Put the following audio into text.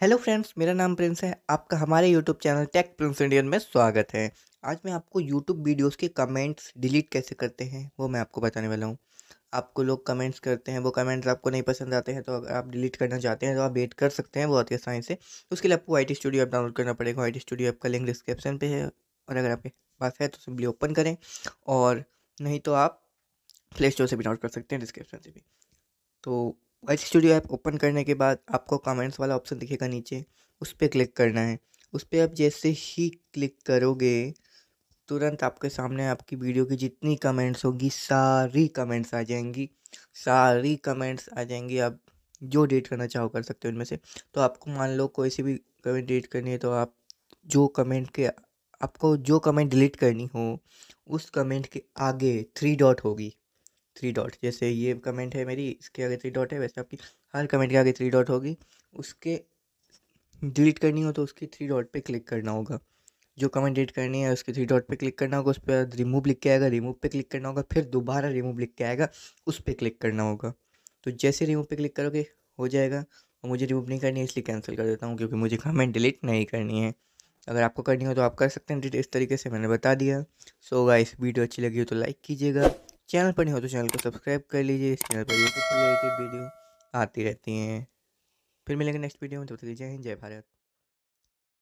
hello friends मेरा नाम Prince है आपका हमारे YouTube channel tech Prince Indian में स्वागत है आज मैं आपको यूट्यूब वीडियोस के कमेंट्स डिलीट कैसे करते हैं वो मैं आपको बताने वाला हूँ आपको लोग कमेंट्स करते हैं वो कमेंट्स आपको नहीं पसंद आते हैं तो अगर आप डिलीट करना चाहते हैं तो आप वेट कर सकते हैं बहुत ही आसानी से उसके लिए आपको I T studio app download करना पड़ेगा आई टी स्टूडियो ऐप का लिंक डिस्क्रिप्शन पर है और अगर आपके पास है तो सिम्पली ओपन करें और नहीं तो आप प्ले स्टोर से भी डाउनलोड कर सकते हैं डिस्क्रिप्शन से भी तो वाइट स्टूडियो ऐप ओपन करने के बाद आपको कमेंट्स वाला ऑप्शन दिखेगा नीचे उस पर क्लिक करना है उस पर आप जैसे ही क्लिक करोगे तुरंत आपके सामने आपकी वीडियो की जितनी कमेंट्स होगी सारी कमेंट्स आ जाएंगी सारी कमेंट्स आ जाएंगी आप जो डेट करना चाहो कर सकते हो उनमें से तो आपको मान लो कोई सी भी कमेंट डिलीट करनी है तो आप जो कमेंट के आपको जो कमेंट डिलीट करनी हो उस कमेंट के आगे थ्री डॉट होगी थ्री डॉट जैसे ये कमेंट है मेरी इसके आगे थ्री डॉट है वैसे आपकी हर कमेंट के आगे थ्री डॉट होगी उसके डिलीट करनी हो तो उसकी थ्री डॉट पे क्लिक करना होगा जो कमेंट डिलीट करनी है उसके थ्री डॉट पे क्लिक करना होगा उस पर रिमूव लिख के आएगा रिमूव पे क्लिक करना होगा फिर दोबारा रिमूव लिख के आएगा उस पर क्लिक करना होगा तो जैसे रिमूव पे क्लिक करोगे हो जाएगा और मुझे रिमूव नहीं करनी है इसलिए कैंसिल कर देता हूँ क्योंकि मुझे कमेंट डिलीट नहीं करनी है अगर आपको करनी हो तो आप कर सकते हैं डिलीट इस तरीके से मैंने बता दिया सो गाइस इस वीडियो अच्छी लगी हो तो लाइक कीजिएगा चैनल पर नहीं हो तो चैनल को सब्सक्राइब कर लीजिए इस चैनल पर यूट्यूब रिलेटेड वीडियो आती रहती हैं फिर मिलेंगे नेक्स्ट वीडियो में तब तक जय हिंद जय भारत